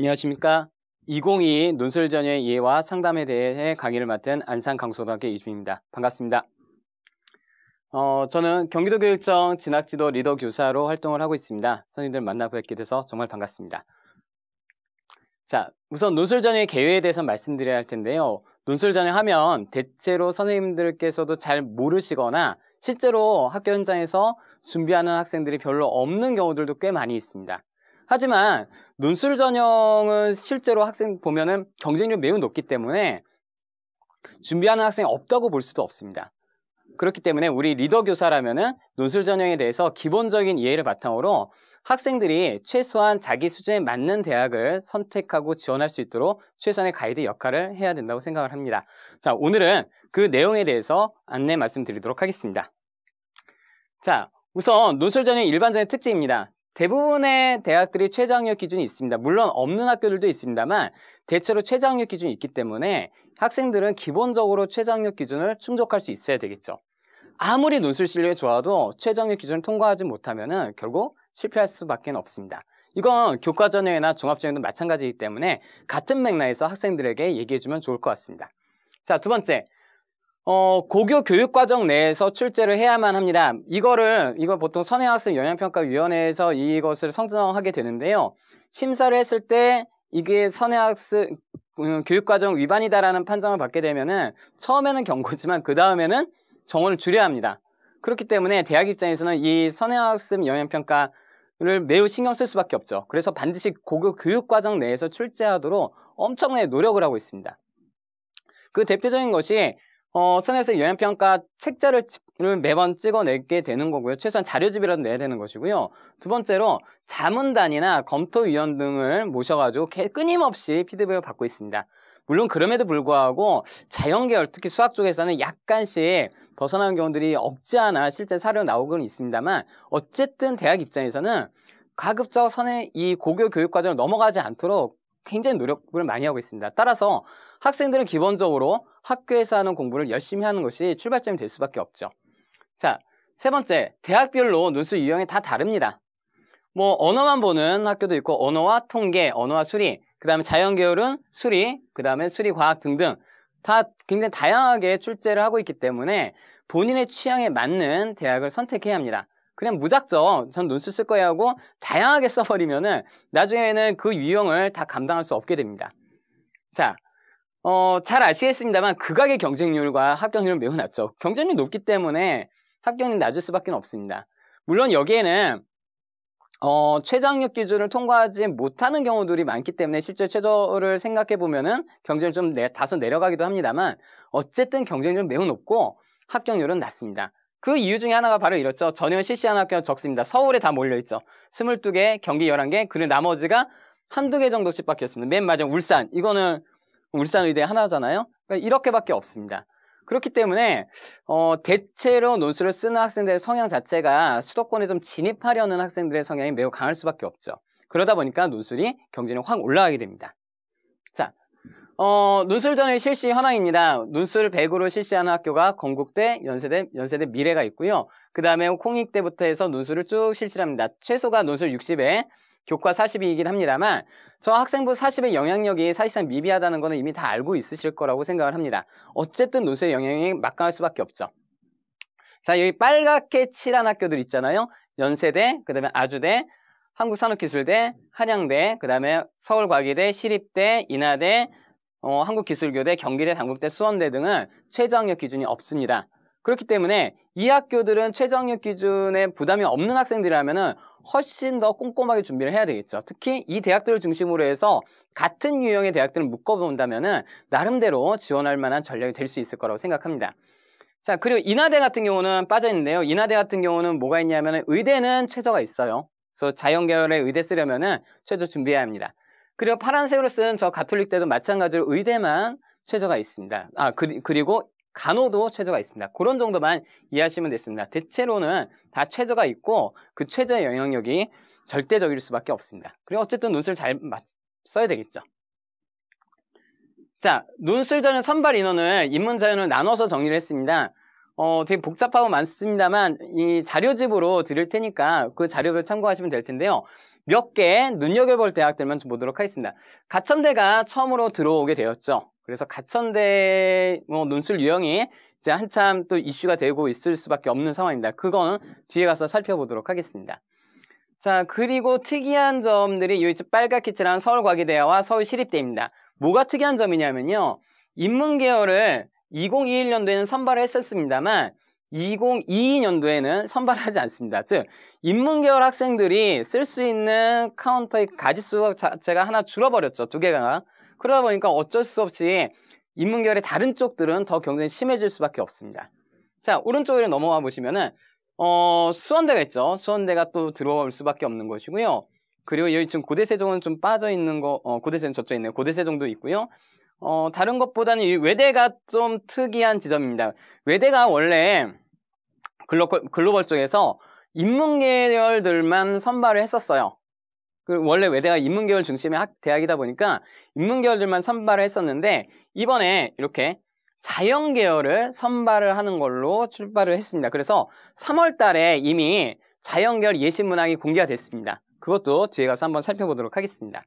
안녕하십니까. 2022 논술전의 이해와 상담에 대해 강의를 맡은 안산강소등학교 이주입니다. 반갑습니다. 어, 저는 경기도교육청 진학지도 리더 교사로 활동을 하고 있습니다. 선생님들 만나 뵙게 돼서 정말 반갑습니다. 자, 우선 논술전의 개요에 대해서 말씀드려야 할 텐데요. 논술전에 하면 대체로 선생님들께서도 잘 모르시거나 실제로 학교 현장에서 준비하는 학생들이 별로 없는 경우들도 꽤 많이 있습니다. 하지만 논술 전형은 실제로 학생 보면은 경쟁률이 매우 높기 때문에 준비하는 학생이 없다고 볼 수도 없습니다. 그렇기 때문에 우리 리더 교사라면은 논술 전형에 대해서 기본적인 이해를 바탕으로 학생들이 최소한 자기 수준에 맞는 대학을 선택하고 지원할 수 있도록 최선의 가이드 역할을 해야 된다고 생각을 합니다. 자, 오늘은 그 내용에 대해서 안내 말씀드리도록 하겠습니다. 자, 우선 논술 전형 의 일반 적인 특징입니다. 대부분의 대학들이 최저학력 기준이 있습니다. 물론 없는 학교들도 있습니다만 대체로 최저학력 기준이 있기 때문에 학생들은 기본적으로 최저학력 기준을 충족할 수 있어야 되겠죠. 아무리 논술 실력이 좋아도 최저학력 기준을 통과하지 못하면 결국 실패할 수밖에 없습니다. 이건 교과전형이나 종합전형도 마찬가지이기 때문에 같은 맥락에서 학생들에게 얘기해주면 좋을 것 같습니다. 자, 두 번째. 어, 고교 교육 과정 내에서 출제를 해야만 합니다. 이거를 이거 보통 선행학습 영향평가 위원회에서 이것을 선정하게 되는데요. 심사를 했을 때 이게 선행학습 음, 교육 과정 위반이다라는 판정을 받게 되면은 처음에는 경고지만 그 다음에는 정원을 줄여야 합니다. 그렇기 때문에 대학 입장에서는 이 선행학습 영향평가 를 매우 신경 쓸 수밖에 없죠. 그래서 반드시 고교 교육 과정 내에서 출제하도록 엄청나게 노력을 하고 있습니다. 그 대표적인 것이 어, 스넷의 영향평가 책자를 매번 찍어내게 되는 거고요. 최소한 자료집이라도 내야 되는 것이고요. 두 번째로 자문단이나 검토위원 등을 모셔가지고 끊임없이 피드백을 받고 있습니다. 물론 그럼에도 불구하고 자연계열 특히 수학 쪽에서는 약간씩 벗어나는 경우들이 없지 않아 실제 사료 나오고는 있습니다만 어쨌든 대학 입장에서는 가급적 선의 이 고교 교육 과정을 넘어가지 않도록 굉장히 노력을 많이 하고 있습니다. 따라서 학생들은 기본적으로 학교에서 하는 공부를 열심히 하는 것이 출발점이 될 수밖에 없죠. 자, 세 번째, 대학별로 논술 유형이 다 다릅니다. 뭐 언어만 보는 학교도 있고 언어와 통계, 언어와 수리, 그 다음에 자연계열은 수리, 그 다음에 수리과학 등등 다 굉장히 다양하게 출제를 하고 있기 때문에 본인의 취향에 맞는 대학을 선택해야 합니다. 그냥 무작정 전 논술 쓸거야 하고 다양하게 써버리면은 나중에는 그 유형을 다 감당할 수 없게 됩니다. 자, 어, 잘 아시겠습니다만 극악의 경쟁률과 합격률은 매우 낮죠. 경쟁률이 높기 때문에 합격률이 낮을 수밖에 없습니다. 물론 여기에는 어, 최저학력 기준을 통과하지 못하는 경우들이 많기 때문에 실제 최저를 생각해 보면은 경쟁률 좀 내, 다소 내려가기도 합니다만 어쨌든 경쟁률은 매우 높고 합격률은 낮습니다. 그 이유 중에 하나가 바로 이렇죠. 전혀 실시하는 학교가 적습니다. 서울에 다 몰려있죠. 22개, 경기 11개, 그리고 나머지가 한두 개 정도씩 바뀌었습니다. 맨 마지막 울산. 이거는 울산의대 하나잖아요. 그러니까 이렇게밖에 없습니다. 그렇기 때문에 어, 대체로 논술을 쓰는 학생들의 성향 자체가 수도권에 좀 진입하려는 학생들의 성향이 매우 강할 수밖에 없죠. 그러다 보니까 논술이 경쟁이 확 올라가게 됩니다. 자, 어, 논술전의 실시 현황입니다. 논술 100으로 실시하는 학교가 건국대, 연세대, 연세대 미래가 있고요. 그 다음에 콩익대부터 해서 논술을 쭉 실시합니다. 최소가 논술 60에 교과 40이긴 합니다만 저 학생부 40의 영향력이 사실상 미비하다는 것은 이미 다 알고 있으실 거라고 생각을 합니다. 어쨌든 노쇠 영향이 막강할 수밖에 없죠. 자 여기 빨갛게 칠한 학교들 있잖아요. 연세대, 그 다음에 아주대, 한국산업기술대, 한양대, 그 다음에 서울과기대, 시립대, 인하대, 어, 한국기술교대, 경기대, 당국대, 수원대 등은 최저학력 기준이 없습니다. 그렇기 때문에 이 학교들은 최저학력 기준에 부담이 없는 학생들이라면 훨씬 더 꼼꼼하게 준비를 해야 되겠죠. 특히 이 대학들을 중심으로 해서 같은 유형의 대학들을 묶어본다면 나름대로 지원할 만한 전략이 될 수 있을 거라고 생각합니다. 자, 그리고 인하대 같은 경우는 빠져있는데요. 인하대 같은 경우는 뭐가 있냐면 의대는 최저가 있어요. 그래서 자연계열의 의대 쓰려면 최저 준비해야 합니다. 그리고 파란색으로 쓴 저 가톨릭대도 마찬가지로 의대만 최저가 있습니다. 아, 그, 그리고 간호도 최저가 있습니다. 그런 정도만 이해하시면 됐습니다. 대체로는 다 최저가 있고 그 최저의 영향력이 절대적일 수밖에 없습니다. 그리고 어쨌든 눈술잘 써야 되겠죠. 자, 논술전의 선발 인원을 입문자연을 나눠서 정리를 했습니다. 어, 되게 복잡하고 많습니다만 이 자료집으로 드릴 테니까 그 자료를 참고하시면 될 텐데요. 몇 개 눈여겨볼 대학들만 좀 보도록 하겠습니다. 가천대가 처음으로 들어오게 되었죠. 그래서 가천대 뭐 논술 유형이 이제 한참 또 이슈가 되고 있을 수밖에 없는 상황입니다. 그건 뒤에 가서 살펴보도록 하겠습니다. 자 그리고 특이한 점들이 이 빨갛게 칠한 서울과기대와 서울시립대입니다. 뭐가 특이한 점이냐면요. 인문계열을 2021년도에는 선발을 했었습니다만 2022년도에는 선발하지 않습니다. 즉 인문계열 학생들이 쓸 수 있는 카운터의 가지수 자체가 하나 줄어버렸죠. 두 개가 그러다 보니까 어쩔 수 없이 인문계열의 다른 쪽들은 더 경쟁이 심해질 수밖에 없습니다. 자, 오른쪽으로 넘어와 보시면은 어, 수원대가 있죠. 수원대가 또 들어올 수밖에 없는 것이고요. 그리고 여기 지금 고대세종은 좀 빠져 있는 거, 어, 고대세종 저쪽에 있는요 고대세종도 있고요. 어, 다른 것보다는 이 외대가 좀 특이한 지점입니다. 외대가 원래 글로 글로벌 쪽에서 인문계열들만 선발을 했었어요. 원래 외대가 인문계열 중심의 학, 대학이다 보니까 인문계열들만 선발을 했었는데 이번에 이렇게 자연계열을 선발을 하는 걸로 출발을 했습니다. 그래서 3월 달에 이미 자연계열 예시문항이 공개가 됐습니다. 그것도 뒤에 가서 한번 살펴보도록 하겠습니다.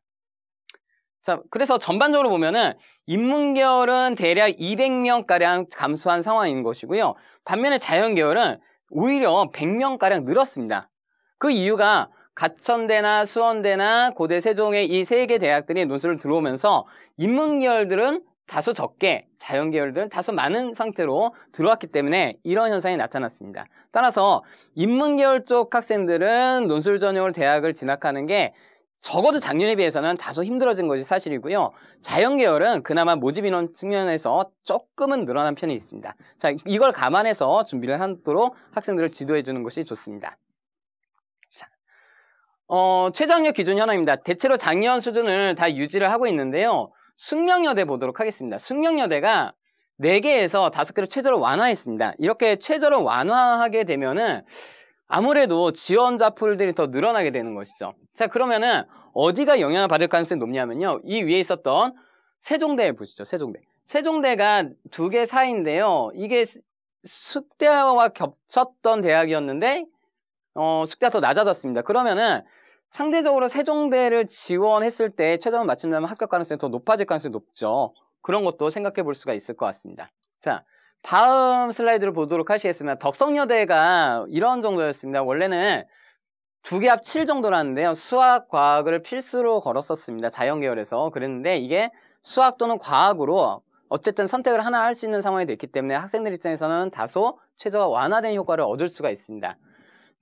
자, 그래서 전반적으로 보면은 인문계열은 대략 200명가량 감소한 상황인 것이고요. 반면에 자연계열은 오히려 100명가량 늘었습니다. 그 이유가 가천대나 수원대나 고대 세종의 이 세 개 대학들이 논술을 들어오면서 인문계열들은 다소 적게 자연계열들은 다소 많은 상태로 들어왔기 때문에 이런 현상이 나타났습니다. 따라서 인문계열 쪽 학생들은 논술 전형을 대학을 진학하는 게 적어도 작년에 비해서는 다소 힘들어진 것이 사실이고요. 자연계열은 그나마 모집 인원 측면에서 조금은 늘어난 편이 있습니다. 자, 이걸 감안해서 준비를 하도록 학생들을 지도해 주는 것이 좋습니다. 어, 최저학력 기준이 하나입니다. 대체로 작년 수준을 다 유지를 하고 있는데요. 숙명여대 보도록 하겠습니다. 숙명여대가 4개에서 5개로 최저를 완화했습니다. 이렇게 최저를 완화하게 되면은 아무래도 지원자 풀들이 더 늘어나게 되는 것이죠. 자, 그러면은 어디가 영향을 받을 가능성이 높냐면요. 이 위에 있었던 세종대 보시죠. 세종대. 세종대가 두 개 사이인데요. 이게 숙대와 겹쳤던 대학이었는데 어, 숙대가 더 낮아졌습니다. 그러면은 상대적으로 세종대를 지원했을 때 최저만 맞춘다면 합격 가능성이 더 높아질 가능성이 높죠. 그런 것도 생각해 볼 수가 있을 것 같습니다. 자, 다음 슬라이드를 보도록 하시겠습니다. 덕성여대가 이런 정도였습니다. 원래는 두 개합7 정도라는데요. 수학, 과학을 필수로 걸었었습니다. 자연계열에서. 그랬는데 이게 수학 또는 과학으로 어쨌든 선택을 하나 할 수 있는 상황이 됐기 때문에 학생들 입장에서는 다소 최저가 완화된 효과를 얻을 수가 있습니다.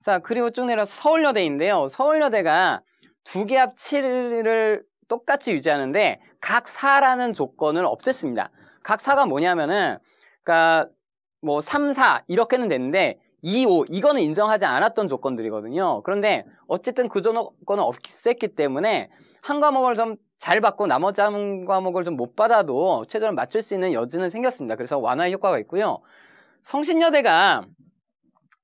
자, 그리고 쭉 내려서 서울여대인데요. 서울여대가 두 개 합치를 똑같이 유지하는데 각 사라는 조건을 없앴습니다. 각 사가 뭐냐면은 그러니까 뭐 3, 4 이렇게는 됐는데 2, 5 이거는 인정하지 않았던 조건들이거든요. 그런데 어쨌든 그 조건은 없앴기 때문에 한 과목을 좀 잘 받고 나머지 한 과목을 좀 못 받아도 최저를 맞출 수 있는 여지는 생겼습니다. 그래서 완화의 효과가 있고요. 성신여대가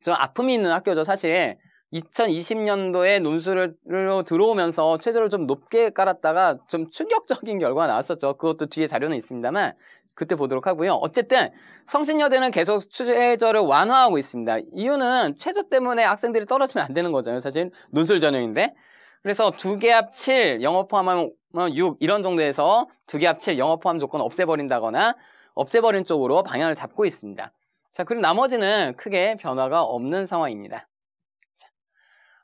좀 아픔이 있는 학교죠. 사실 2020년도에 논술로 들어오면서 최저를 좀 높게 깔았다가 좀 충격적인 결과가 나왔었죠. 그것도 뒤에 자료는 있습니다만 그때 보도록 하고요. 어쨌든 성신여대는 계속 최저를 완화하고 있습니다. 이유는 최저 때문에 학생들이 떨어지면 안 되는 거잖아요. 사실 논술 전형인데. 그래서 두 개합 7, 영어 포함하면 6 이런 정도에서 두 개합 7, 영어 포함 조건 없애버린다거나 없애버린 쪽으로 방향을 잡고 있습니다. 자, 그리고 나머지는 크게 변화가 없는 상황입니다. 자,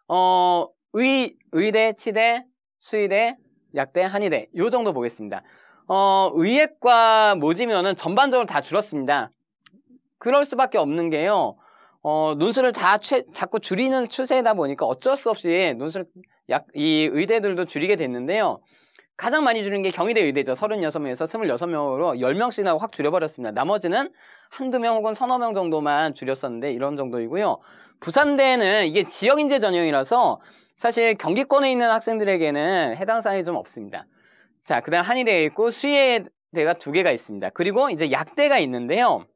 어, 의, 의대, 치대, 수의대, 약대, 한의대 이 정도 보겠습니다. 어, 의예과 모집면은 전반적으로 다 줄었습니다. 그럴 수밖에 없는 게요. 어, 논술을 다 최, 자꾸 줄이는 추세다 보니까 어쩔 수 없이 논술 약, 이 의대들도 줄이게 됐는데요. 가장 많이 주는 게 경희대 의대죠. 36명에서 26명으로 10명씩이나 확 줄여버렸습니다. 나머지는 한두 명 혹은 서너 명 정도만 줄였었는데 이런 정도이고요. 부산대는 이게 지역인재 전형이라서 사실 경기권에 있는 학생들에게는 해당 사항이 좀 없습니다. 자, 그 다음 한의대가 있고 수의대가 두 개가 있습니다. 그리고 이제 약대가 있는데요.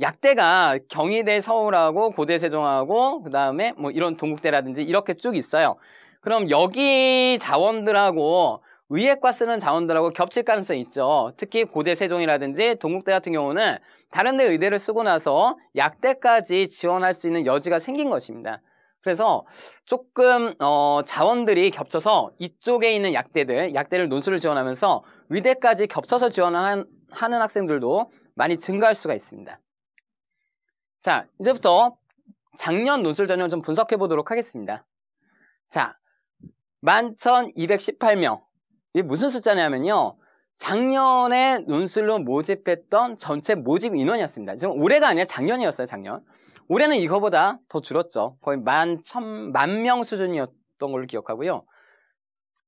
약대가 경희대 서울하고 고대 세종하고 그 다음에 뭐 이런 동국대라든지 이렇게 쭉 있어요. 그럼 여기 자원들하고 의예과 쓰는 자원들하고 겹칠 가능성이 있죠. 특히 고대 세종이라든지 동국대 같은 경우는 다른 데 의대를 쓰고 나서 약대까지 지원할 수 있는 여지가 생긴 것입니다. 그래서 조금 어, 자원들이 겹쳐서 이쪽에 있는 약대들, 약대를 논술을 지원하면서 의대까지 겹쳐서 지원하는 학생들도 많이 증가할 수가 있습니다. 자, 이제부터 작년 논술 전형을 좀 분석해 보도록 하겠습니다. 자, 11,218명. 이게 무슨 숫자냐면요. 작년에 논술로 모집했던 전체 모집 인원이었습니다. 지금 올해가 아니라 작년이었어요, 작년. 올해는 이거보다 더 줄었죠. 거의 만, 천, 만 명 수준이었던 걸로 기억하고요.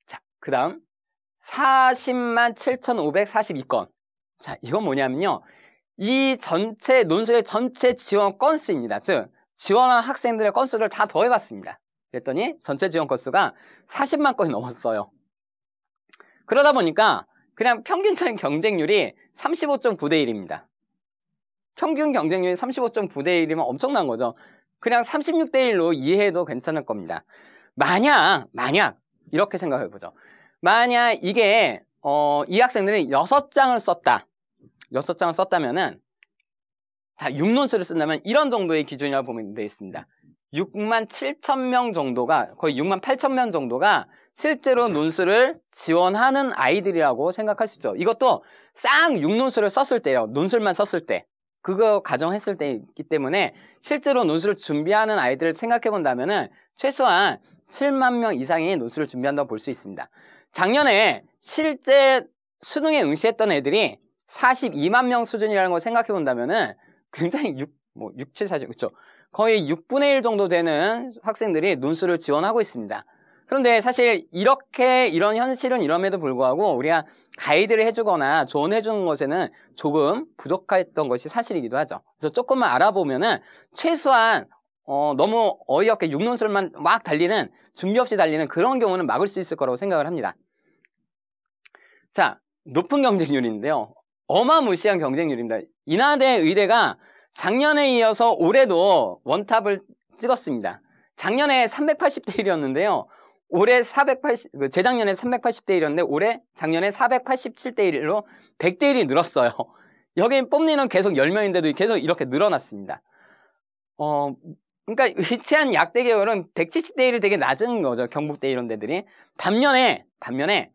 자, 그 다음. 40만 7,542건. 자, 이건 뭐냐면요. 이 전체, 논술의 전체 지원 건수입니다. 즉, 지원한 학생들의 건수를 다 더해봤습니다. 그랬더니 전체 지원 건수가 40만 건이 넘었어요. 그러다 보니까 그냥 평균적인 경쟁률이 35.9대 1입니다. 평균 경쟁률이 35.9대 1이면 엄청난 거죠. 그냥 36대 1로 이해해도 괜찮을 겁니다. 만약, 만약, 이렇게 생각해 보죠. 만약 이게, 어, 이 학생들이 6장을 썼다. 6장을 썼다면은, 다 6논술을 쓴다면 이런 정도의 기준이라고 보면 되어 있습니다. 6만 7천 명 정도가 거의 6만 8천 명 정도가 실제로 논술을 지원하는 아이들이라고 생각할 수 있죠. 이것도 쌍 6논술을 썼을 때요. 논술만 썼을 때. 그거 가정했을 때이기 때문에 실제로 논술을 준비하는 아이들을 생각해 본다면 은 최소한 7만 명 이상이 논술을 준비한다고 볼 수 있습니다. 작년에 실제 수능에 응시했던 애들이 42만 명 수준이라는 걸 생각해 본다면 은 굉장히 6, 뭐 6, 7, 40, 그렇죠? 거의 6분의 1 정도 되는 학생들이 논술을 지원하고 있습니다. 그런데 사실 이렇게 이런 현실은 이럼에도 불구하고 우리가 가이드를 해주거나 조언해주는 것에는 조금 부족했던 것이 사실이기도 하죠. 그래서 조금만 알아보면은 최소한 어, 너무 어이없게 육논술만 막 달리는 준비 없이 달리는 그런 경우는 막을 수 있을 거라고 생각을 합니다. 자, 높은 경쟁률인데요. 어마무시한 경쟁률입니다. 인하대 의대가 작년에 이어서 올해도 원탑을 찍었습니다. 작년에 380대 1이었는데요. 올해 480, 그 재작년에 380대 1이었는데 올해 작년에 487대 1로 100대 1이 늘었어요. 여기 뽐내는 계속 10명인데도 계속 이렇게 늘어났습니다. 어, 그러니까 위치한 약대 계열은 170대 1이 되게 낮은 거죠. 경북대 이런 데들이. 반면에, 반면에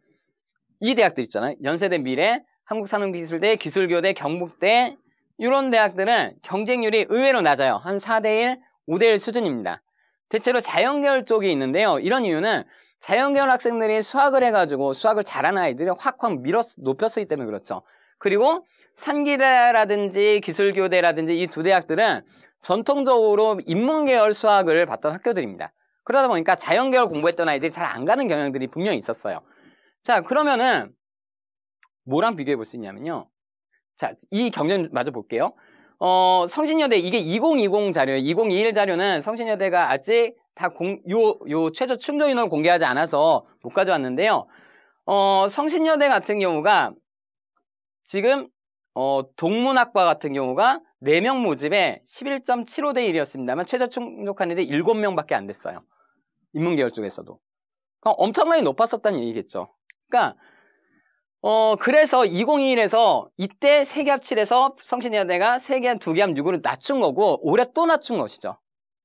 이 대학들 있잖아요. 연세대 미래, 한국산업기술대, 기술교대, 경북대, 이런 대학들은 경쟁률이 의외로 낮아요. 한 4대1, 5대1 수준입니다. 대체로 자연계열 쪽이 있는데요. 이런 이유는 자연계열 학생들이 수학을 해가지고 수학을 잘하는 아이들이 확확 밀어 높였기 때문에 그렇죠. 그리고 산기대라든지 기술교대라든지 이 두 대학들은 전통적으로 인문계열 수학을 봤던 학교들입니다. 그러다 보니까 자연계열 공부했던 아이들이 잘 안 가는 경향들이 분명히 있었어요. 자, 그러면은 뭐랑 비교해 볼 수 있냐면요. 자, 이 경전 마저 볼게요. 어, 성신여대 이게 2020 자료예요. 2021 자료는 성신여대가 아직 다 공, 요, 요 최저 충족 인원을 공개하지 않아서 못 가져왔는데요. 어, 성신여대 같은 경우가 지금 어, 동문학과 같은 경우가 4명 모집에 11.75대 1이었습니다만 최저 충족하는데 7명밖에 안 됐어요. 인문계열 쪽에서도. 그러니까 엄청나게 높았었다는 얘기겠죠. 그러니까 어, 그래서 2021에서 이때 세계 합칠해서 성신여대가 세계 한 2개 합 6으로 낮춘 거고 올해 또 낮춘 것이죠.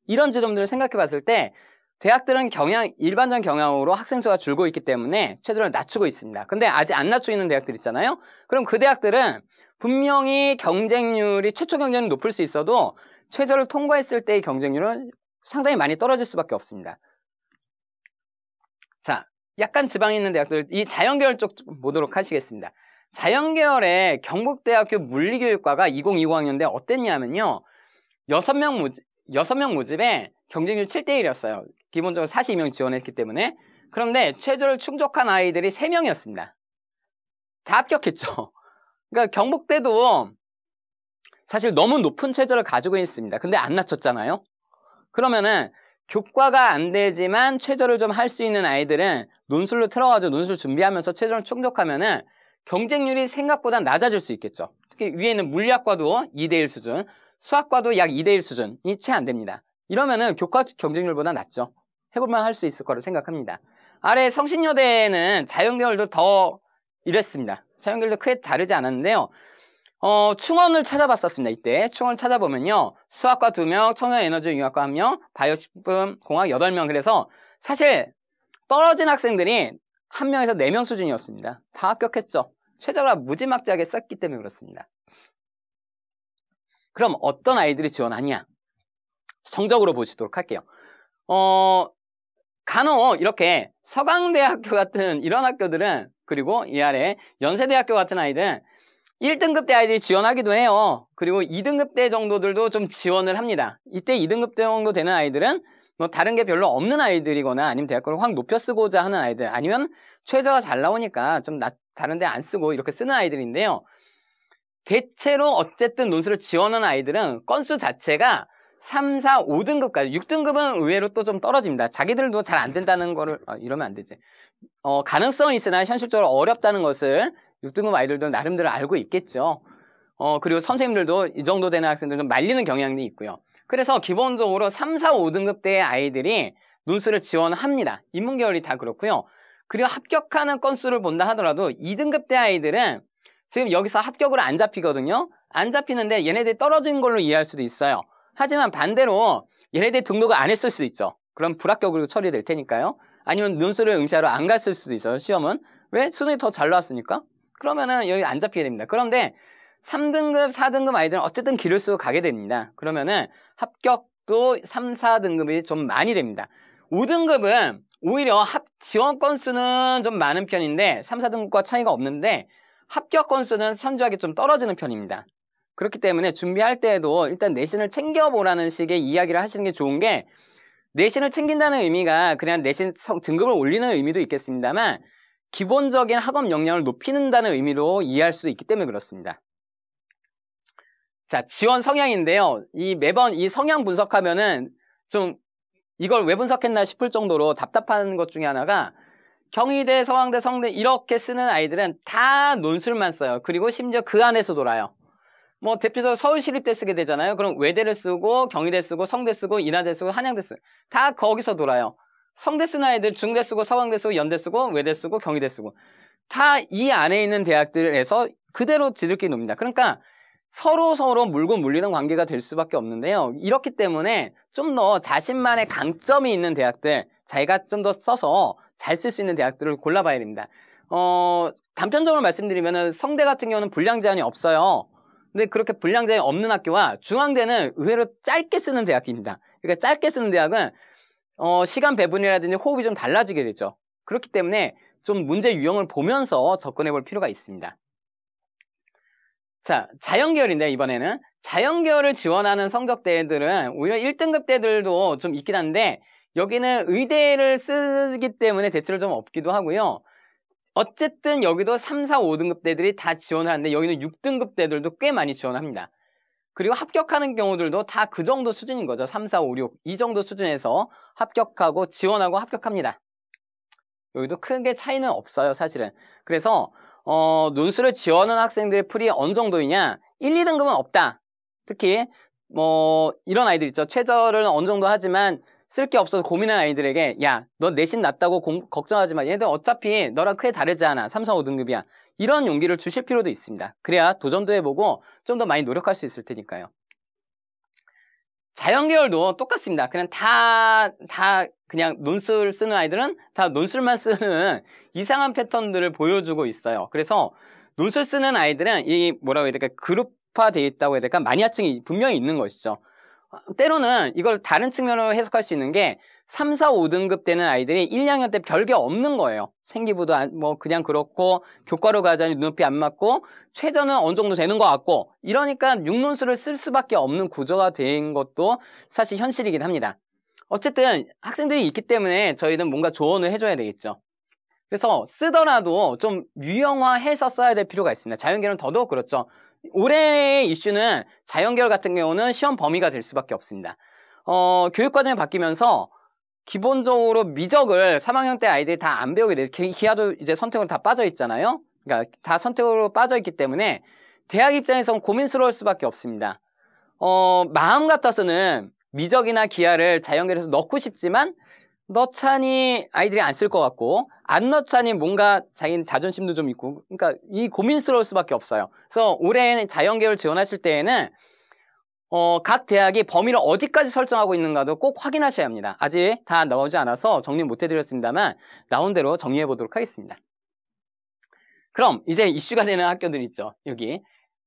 이런 지점들을 생각해 봤을 때 대학들은 경향, 일반적 경향으로 학생 수가 줄고 있기 때문에 최저를 낮추고 있습니다. 근데 아직 안 낮추고 있는 대학들 있잖아요? 그럼 그 대학들은 분명히 경쟁률이, 최초 경쟁률이 높을 수 있어도 최저를 통과했을 때의 경쟁률은 상당히 많이 떨어질 수밖에 없습니다. 약간 지방에 있는 대학들 이 자연계열 쪽 보도록 하시겠습니다. 자연계열의 경북대학교 물리교육과가 2020학년대 어땠냐면요. 6명 모집, 6명 모집에 경쟁률 7대1이었어요. 기본적으로 42명 지원했기 때문에. 그런데 최저를 충족한 아이들이 3명이었습니다. 다 합격했죠. 그러니까 경북대도 사실 너무 높은 최저를 가지고 있습니다. 근데 안 낮췄잖아요. 그러면은 교과가 안 되지만 최저를 좀 할 수 있는 아이들은 논술로 틀어가지고 논술 준비하면서 최저를 충족하면은 경쟁률이 생각보다 낮아질 수 있겠죠. 특히 위에는 물리학과도 2대1 수준, 수학과도 약 2대1 수준이 채 안 됩니다. 이러면은 교과 경쟁률보다 낮죠. 해보면 할 수 있을 거로 생각합니다. 아래 성신여대는 자연계열도 더 이랬습니다. 자연계열도 크게 다르지 않았는데요. 어, 충원을 찾아봤었습니다. 이때 충원 을 찾아보면요. 수학과 2명, 청년에너지융합과 1명, 바이오식품 공학 8명. 그래서 사실 떨어진 학생들이 1명에서 4명 수준이었습니다. 다 합격했죠. 최저가 무지막지하게 썼기 때문에 그렇습니다. 그럼 어떤 아이들이 지원하냐? 성적으로 보시도록 할게요. 어, 간호 이렇게 서강대학교 같은 이런 학교들은 그리고 이 아래 연세대학교 같은 아이들은 1등급 대 아이들이 지원하기도 해요. 그리고 2등급 대 정도들도 좀 지원을 합니다. 이때 2등급 대 정도 되는 아이들은 뭐 다른 게 별로 없는 아이들이거나 아니면 대학교를 확 높여 쓰고자 하는 아이들 아니면 최저가 잘 나오니까 좀 나, 다른 데 안 쓰고 이렇게 쓰는 아이들인데요. 대체로 어쨌든 논술을 지원하는 아이들은 건수 자체가 3, 4, 5등급까지 6등급은 의외로 또 좀 떨어집니다. 자기들도 잘 안 된다는 거를 아, 이러면 안 되지. 어, 가능성은 있으나 현실적으로 어렵다는 것을 6등급 아이들도 나름대로 알고 있겠죠. 어, 그리고 선생님들도 이 정도 되는 학생들 좀 말리는 경향이 있고요. 그래서 기본적으로 3, 4, 5등급 대의 아이들이 논술을 지원합니다. 인문 계열이 다 그렇고요. 그리고 합격하는 건수를 본다 하더라도 2등급 대 아이들은 지금 여기서 합격으로안 잡히거든요. 안 잡히는데 얘네들이 떨어진 걸로 이해할 수도 있어요. 하지만 반대로 얘네들 등록을 안 했을 수 있죠. 그럼 불합격으로 처리될 테니까요. 아니면 눈수를 응시하러 안 갔을 수도 있어요. 시험은. 왜? 수능이 더 잘 나왔으니까. 그러면은 여기 안 잡히게 됩니다. 그런데 3등급, 4등급 아이들은 어쨌든 기를수 가게 됩니다. 그러면은 합격도 3, 4등급이 좀 많이 됩니다. 5등급은 오히려 합 지원 건수는 좀 많은 편인데 3, 4등급과 차이가 없는데 합격 건수는 선주하게 좀 떨어지는 편입니다. 그렇기 때문에 준비할 때에도 일단 내신을 챙겨보라는 식의 이야기를 하시는 게 좋은 게 내신을 챙긴다는 의미가 그냥 내신 등급을 올리는 의미도 있겠습니다만 기본적인 학업 역량을 높이는다는 의미로 이해할 수도 있기 때문에 그렇습니다. 자, 지원 성향인데요. 이 매번 이 성향 분석하면은 좀 이걸 왜 분석했나 싶을 정도로 답답한 것 중에 하나가 경희대, 서강대, 성대 이렇게 쓰는 아이들은 다 논술만 써요. 그리고 심지어 그 안에서 놀아요. 뭐 대표적으로 서울시립대 쓰게 되잖아요. 그럼 외대를 쓰고 경희대 쓰고 성대 쓰고 인하대 쓰고 한양대 쓰고 다 거기서 돌아요. 성대 쓰는 아이들 중대 쓰고 서강대 쓰고 연대 쓰고 외대 쓰고 경희대 쓰고 다 이 안에 있는 대학들에서 그대로 지들끼리 놉니다. 그러니까 서로 서로 물고 물리는 관계가 될 수밖에 없는데요. 이렇기 때문에 좀 더 자신만의 강점이 있는 대학들, 자기가 좀 더 써서 잘 쓸 수 있는 대학들을 골라봐야 됩니다. 어, 단편적으로 말씀드리면 성대 같은 경우는 불량 제한이 없어요. 근데 그렇게 분량제 없는 학교와 중앙대는 의외로 짧게 쓰는 대학입니다. 그러니까 짧게 쓰는 대학은 어, 시간 배분이라든지 호흡이 좀 달라지게 되죠. 그렇기 때문에 좀 문제 유형을 보면서 접근해 볼 필요가 있습니다. 자, 자연계열인데 이번에는 자연계열을 지원하는 성적대들은 오히려 1등급 대들도 좀 있긴 한데 여기는 의대를 쓰기 때문에 대출을 좀 없기도 하고요. 어쨌든 여기도 3, 4, 5등급 대들이 다 지원하는데 여기는 6등급 대들도 꽤 많이 지원합니다. 그리고 합격하는 경우들도 다 그 정도 수준인 거죠. 3, 4, 5, 6. 이 정도 수준에서 합격하고 지원하고 합격합니다. 여기도 크게 차이는 없어요, 사실은. 그래서 어, 논술을 지원하는 학생들의 풀이 어느 정도이냐? 1, 2등급은 없다. 특히 뭐 이런 아이들 있죠. 최저를 어느 정도 하지만 쓸게 없어서 고민하는 아이들에게 야너 내신 낮다고 공, 걱정하지 마 얘들 어차피 너랑 크게 다르지 않아 3, 4, 5등급이야 이런 용기를 주실 필요도 있습니다 그래야 도전도 해보고 좀 더 많이 노력할 수 있을 테니까요 자연계열도 똑같습니다 그냥 다 다 그냥 논술 쓰는 아이들은 다 논술만 쓰는 이상한 패턴들을 보여주고 있어요 그래서 논술 쓰는 아이들은 이 뭐라고 해야 될까 그룹화되어 있다고 해야 될까 마니아층이 분명히 있는 것이죠 때로는 이걸 다른 측면으로 해석할 수 있는 게 3, 4, 5등급 되는 아이들이 1, 2학년 때 별게 없는 거예요. 생기부도 안, 뭐 그냥 그렇고 교과로 가자니 눈높이 안 맞고 최저는 어느 정도 되는 것 같고 이러니까 6논술을 쓸 수밖에 없는 구조가 된 것도 사실 현실이긴 합니다. 어쨌든 학생들이 있기 때문에 저희는 뭔가 조언을 해줘야 되겠죠. 그래서 쓰더라도 좀 유형화해서 써야 될 필요가 있습니다. 자연계는 더더욱 그렇죠. 올해의 이슈는 자연계열 같은 경우는 시험 범위가 될 수밖에 없습니다. 어, 교육과정이 바뀌면서 기본적으로 미적을 3학년 때 아이들이 다 안 배우게 돼. 기하도 이제 선택으로 다 빠져 있잖아요. 그러니까 다 선택으로 빠져 있기 때문에 대학 입장에선 고민스러울 수밖에 없습니다. 어, 마음 같아서는 미적이나 기하를 자연계열에서 넣고 싶지만 넣자니 아이들이 안 쓸 것 같고 안 넣자니 뭔가 자기는 자존심도 좀 있고 그러니까 이 고민스러울 수밖에 없어요. 그래서 올해 자연계열 지원하실 때에는 어, 각 대학이 범위를 어디까지 설정하고 있는가도 꼭 확인하셔야 합니다. 아직 다 나오지 않아서 정리 못 해드렸습니다만 나온 대로 정리해 보도록 하겠습니다. 그럼 이제 이슈가 되는 학교들 있죠. 여기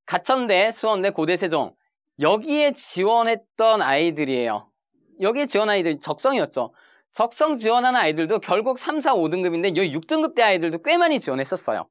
가천대, 수원대, 고대, 세종 여기에 지원했던 아이들이에요. 여기에 지원 아이들이 적성이었죠. 적성 지원하는 아이들도 결국 3, 4, 5등급인데 요 6등급 대 아이들도 꽤 많이 지원했었어요.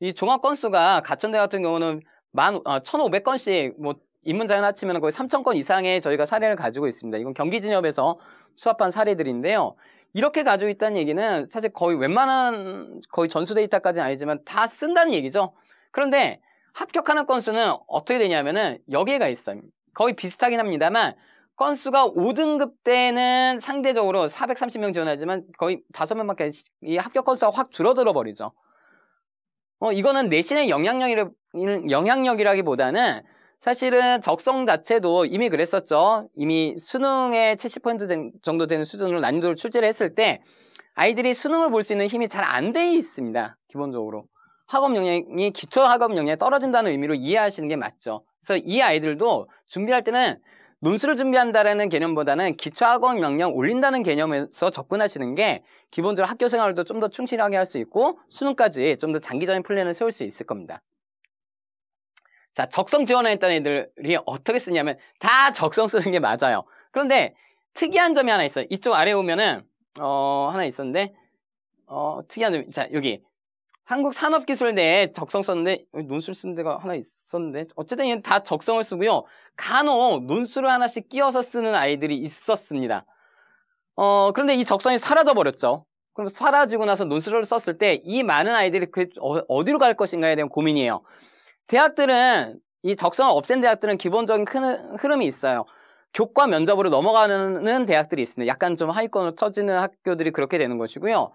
이 종합 건수가 가천대 같은 경우는 만, 어, 1,500건씩 뭐 입문자연 합치면 거의 3,000건 이상의 저희가 사례를 가지고 있습니다. 이건 경기 진협에서 수합한 사례들인데요. 이렇게 가지고 있다는 얘기는 사실 거의 웬만한 거의 전수 데이터까지는 아니지만 다 쓴다는 얘기죠. 그런데 합격하는 건수는 어떻게 되냐면은 여기가 있어요. 거의 비슷하긴 합니다만 건수가 5등급 때는 상대적으로 430명 지원하지만 거의 5명밖에 이 합격 건수가 확 줄어들어 버리죠. 어, 이거는 내신의 영향력이라, 영향력이라기보다는 사실은 적성 자체도 이미 그랬었죠. 이미 수능의 70% 정도 되는 수준으로 난이도를 출제를 했을 때 아이들이 수능을 볼 수 있는 힘이 잘 안 돼 있습니다. 기본적으로. 학업 역량이 기초 학업 역량이 떨어진다는 의미로 이해하시는 게 맞죠. 그래서 이 아이들도 준비할 때는 논술을 준비한다라는 개념보다는 기초학원 명령 올린다는 개념에서 접근하시는 게 기본적으로 학교 생활도 좀 더 충실하게 할 수 있고 수능까지 좀 더 장기적인 플랜을 세울 수 있을 겁니다. 자, 적성 지원했던 애들이 어떻게 쓰냐면 다 적성 쓰는 게 맞아요. 그런데 특이한 점이 하나 있어요. 이쪽 아래 에 오면은 어 하나 있었는데 어 특이한 점, 자 여기 한국 산업기술 내에 적성 썼는데 어, 논술 쓴 데가 하나 있었는데 어쨌든 다 적성을 쓰고요. 간혹 논술을 하나씩 끼워서 쓰는 아이들이 있었습니다. 어 그런데 이 적성이 사라져 버렸죠. 그럼 사라지고 나서 논술을 썼을 때 이 많은 아이들이 그 어디로 갈 것인가에 대한 고민이에요. 대학들은 이 적성을 없앤 대학들은 기본적인 큰 흐름이 있어요. 교과 면접으로 넘어가는 대학들이 있습니다. 약간 좀 하위권으로 처지는 학교들이 그렇게 되는 것이고요.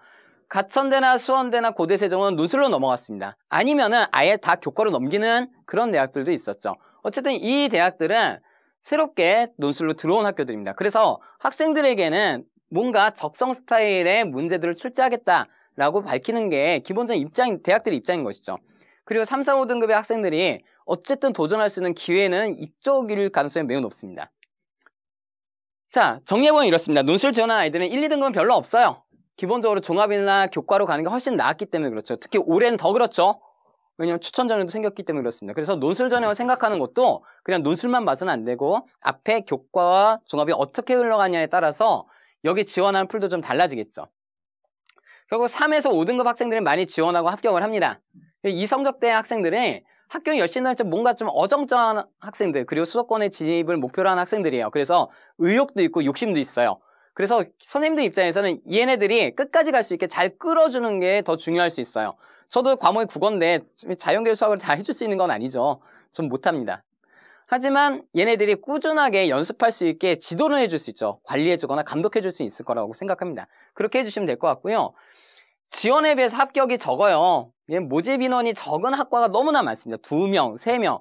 가천대나 수원대나 고대세종은 논술로 넘어갔습니다. 아니면은 아예 다 교과로 넘기는 그런 대학들도 있었죠. 어쨌든 이 대학들은 새롭게 논술로 들어온 학교들입니다. 그래서 학생들에게는 뭔가 적성 스타일의 문제들을 출제하겠다라고 밝히는 게 기본적인 입장, 대학들의 입장인 것이죠. 그리고 3, 4, 5등급의 학생들이 어쨌든 도전할 수 있는 기회는 이쪽일 가능성이 매우 높습니다. 자, 정리해보면 이렇습니다. 논술 지원한 아이들은 1, 2등급은 별로 없어요. 기본적으로 종합이나 교과로 가는 게 훨씬 나았기 때문에 그렇죠. 특히 올해는 더 그렇죠. 왜냐하면 추천 전형도 생겼기 때문에 그렇습니다. 그래서 논술 전형을 생각하는 것도 그냥 논술만 봐서는 안 되고 앞에 교과와 종합이 어떻게 흘러가냐에 따라서 여기 지원하는 풀도 좀 달라지겠죠. 결국 3에서 5등급 학생들은 많이 지원하고 합격을 합니다. 이 성적대 학생들은 학교 열심히 할지 뭔가 좀 어정쩡한 학생들 그리고 수도권에 진입을 목표로 하는 학생들이에요. 그래서 의욕도 있고 욕심도 있어요. 그래서 선생님들 입장에서는 얘네들이 끝까지 갈 수 있게 잘 끌어주는 게 더 중요할 수 있어요. 저도 과목이 국어인데 자연계 수학을 다 해줄 수 있는 건 아니죠. 좀 못합니다. 하지만 얘네들이 꾸준하게 연습할 수 있게 지도를 해줄 수 있죠. 관리해주거나 감독해줄 수 있을 거라고 생각합니다. 그렇게 해주시면 될 것 같고요. 지원에 비해서 합격이 적어요. 예, 모집 인원이 적은 학과가 너무나 많습니다. 두명세명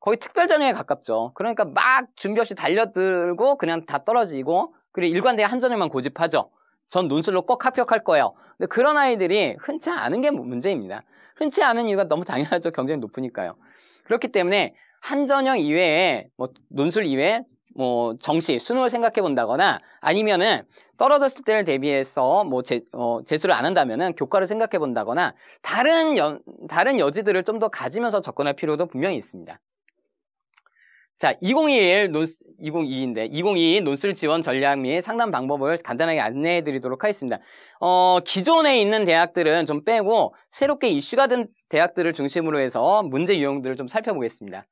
거의 특별 전형에 가깝죠. 그러니까 막 준비 없이 달려들고 그냥 다 떨어지고 그리고 일관되게 한 전형만 고집하죠. 전 논술로 꼭 합격할 거예요. 근데 그런 아이들이 흔치 않은 게 문제입니다. 흔치 않은 이유가 너무 당연하죠. 경쟁이 높으니까요. 그렇기 때문에 한 전형 이외에 뭐 논술 이외에 뭐 정시 수능을 생각해 본다거나 아니면은 떨어졌을 때를 대비해서 뭐 어, 재, 수를안 한다면은 교과를 생각해 본다거나 다른 연, 다른 여지들을 좀 더 가지면서 접근할 필요도 분명히 있습니다. 자, 2021 논, 2022인데, 2022 논술 지원 전략 및 상담 방법을 간단하게 안내해 드리도록 하겠습니다. 어, 기존에 있는 대학들은 좀 빼고, 새롭게 이슈가 된 대학들을 중심으로 해서 문제 유형들을 좀 살펴보겠습니다.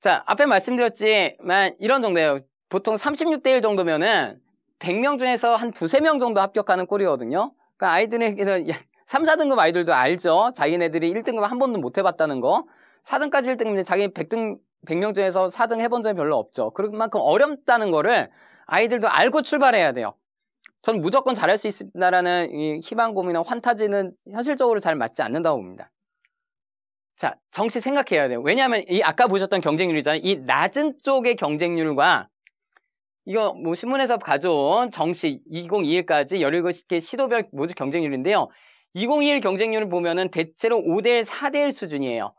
자, 앞에 말씀드렸지만, 이런 정도예요. 보통 36대 1 정도면은, 100명 중에서 한 두세 명 정도 합격하는 꼴이거든요. 그러니까 아이들에게는, 3, 4등급 아이들도 알죠. 자기네들이 1등급 한 번도 못 해봤다는 거. 4등까지 1등급인데 자기 100등, 100명 중에서 4등 해본 적이 별로 없죠. 그만큼 어렵다는 거를 아이들도 알고 출발해야 돼요. 전 무조건 잘할 수 있다라는 희망고민이나 환타지는 현실적으로 잘 맞지 않는다고 봅니다. 자, 정시 생각해야 돼요. 왜냐하면 이 아까 보셨던 경쟁률이잖아요. 이 낮은 쪽의 경쟁률과 이거 뭐 신문에서 가져온 정시 2021까지 17개 시도별 모집 경쟁률인데요. 2021 경쟁률을 보면은 대체로 5대1, 4대1 수준이에요.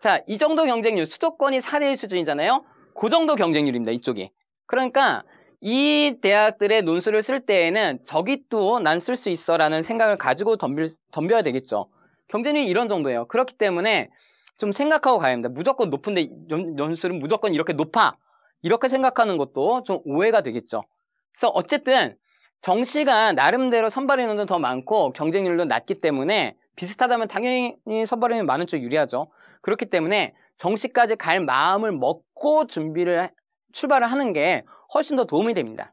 자, 이 정도 경쟁률, 수도권이 4대1 수준이잖아요. 그 정도 경쟁률입니다, 이쪽이. 그러니까 이 대학들의 논술을 쓸 때에는 저기 또 난 쓸 수 있어 라는 생각을 가지고 덤빌, 덤벼야 되겠죠. 경쟁률이 이런 정도예요. 그렇기 때문에 좀 생각하고 가야 합니다. 무조건 높은데 연, 술은 무조건 이렇게 높아. 이렇게 생각하는 것도 좀 오해가 되겠죠. 그래서 어쨌든 정시가 나름대로 선발 인원도 더 많고 경쟁률도 낮기 때문에 비슷하다면 당연히 서버름이 많은 쪽이 유리하죠. 그렇기 때문에 정시까지 갈 마음을 먹고 준비를 출발을 하는 게 훨씬 더 도움이 됩니다.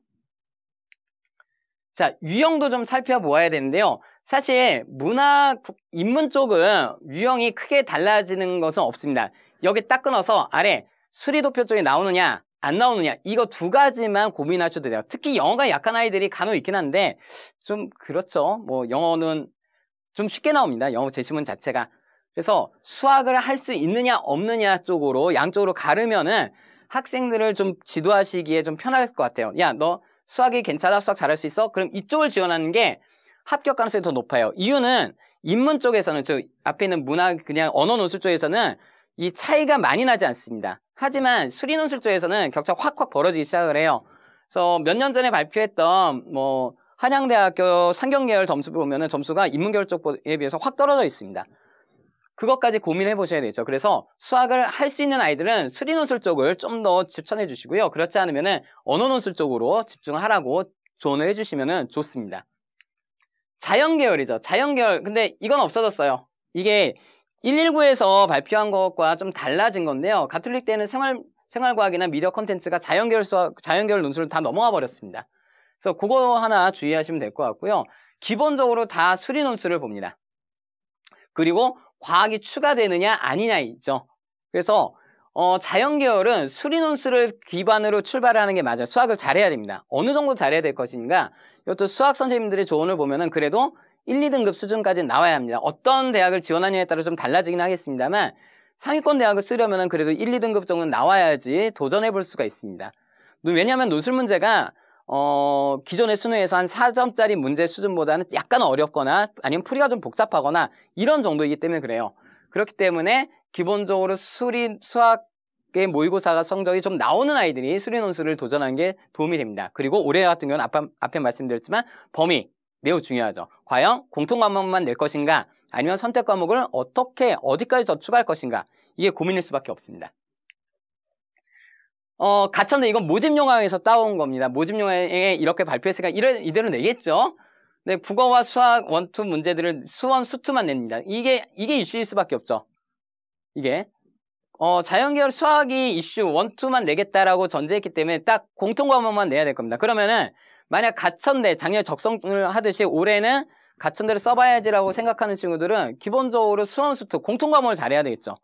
자, 유형도 좀 살펴보아야 되는데요. 사실 문학입문 쪽은 유형이 크게 달라지는 것은 없습니다. 여기 딱 끊어서 아래 수리도표 쪽에 나오느냐 안 나오느냐 이거 두 가지만 고민하셔도 돼요. 특히 영어가 약한 아이들이 간혹 있긴 한데 좀 그렇죠. 뭐 영어는 좀 쉽게 나옵니다. 영어 제시문 자체가. 그래서 수학을 할 수 있느냐 없느냐 쪽으로 양쪽으로 가르면은 학생들을 좀 지도하시기에 좀 편할 것 같아요. 야, 너 수학이 괜찮아? 수학 잘할 수 있어? 그럼 이쪽을 지원하는 게 합격 가능성이 더 높아요. 이유는 인문 쪽에서는 저 앞에 있는 문학 그냥 언어 논술 쪽에서는 이 차이가 많이 나지 않습니다. 하지만 수리 논술 쪽에서는 격차 확확 벌어지기 시작을 해요. 그래서 몇 년 전에 발표했던 뭐 한양대학교 상경계열 점수 보면은 점수가 인문계열 쪽에 비해서 확 떨어져 있습니다. 그것까지 고민해 보셔야 되죠. 그래서 수학을 할 수 있는 아이들은 수리논술 쪽을 좀 더 추천해 주시고요. 그렇지 않으면은 언어논술 쪽으로 집중하라고 조언을 해주시면 좋습니다. 자연계열이죠. 자연계열. 근데 이건 없어졌어요. 이게 119에서 발표한 것과 좀 달라진 건데요. 가톨릭 때는 생활, 생활과학이나 미디어 콘텐츠가 자연계열 수학, 자연계열 논술을 다 넘어가 버렸습니다. 그래서 그거 하나 주의하시면 될 것 같고요. 기본적으로 다 수리논술을 봅니다. 그리고 과학이 추가되느냐 아니냐 있죠. 그래서 어, 자연계열은 수리논술을 기반으로 출발하는 게 맞아요. 수학을 잘해야 됩니다. 어느 정도 잘해야 될 것인가? 이것도 수학 선생님들의 조언을 보면 은 그래도 1, 2등급 수준까지 나와야 합니다. 어떤 대학을 지원하느냐에 따라 좀 달라지긴 하겠습니다만 상위권 대학을 쓰려면 은 그래도 1, 2등급 정도는 나와야지 도전해 볼 수가 있습니다. 왜냐하면 논술 문제가 어, 기존의 수능에서 한 4점짜리 문제 수준보다는 약간 어렵거나 아니면 풀이가 좀 복잡하거나 이런 정도이기 때문에 그래요. 그렇기 때문에 기본적으로 수리, 수학의 모의고사가 성적이 좀 나오는 아이들이 수리논술을 도전하는 게 도움이 됩니다. 그리고 올해 같은 경우는 앞, 앞에 말씀드렸지만 범위 매우 중요하죠. 과연 공통 과목만 낼 것인가 아니면 선택 과목을 어떻게 어디까지 더 추가할 것인가 이게 고민일 수밖에 없습니다. 어, 가천도 이건 모집 용항에서 따온 겁니다. 모집 용항에 이렇게 발표했으니까 이래, 이대로 내겠죠? 네, 국어와 수학 원투 문제들을 수원 수투만 냅니다. 이게 이게 이슈일 수밖에 없죠. 이게 어, 자연계열 수학이 이슈 원투만 내겠다라고 전제했기 때문에 딱 공통 과목만 내야 될 겁니다. 그러면은 만약 가천대 작년 에 적성을 하듯이 올해는 가천대를 써봐야지라고 생각하는 친구들은 기본적으로 수원 수투 공통 과목을 잘해야 되겠죠.